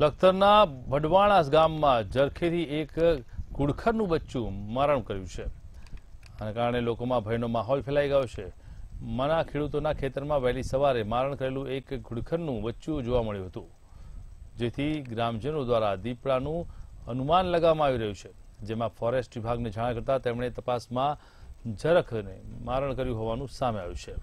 લખતરના ભડવાણાસ ગામમાં જરખેથી એક કુડખરનું બચ્ચું મારણ કર્યું છે આના કારણે લોકોમાં ભયનો માહોલ ફેલાઈ ગયો છે મના ખેડૂતોના ખેતરમાં વહેલી સવારે મારણ કરેલું એક ઘુડખરનું બચ્ચું જોવા મળ્યું હતું જેથી ગ્રામજનો દ્વારા દીપડાનું અનુમાન લગાવવામાં આવી રહ્યું છે જેમાં ફોરેસ્ટ વિભાગને જાણ કરતા તેમણે તપાસમાં જરખને મારણ કર્યું હોવાનું સામે આવ્યું છે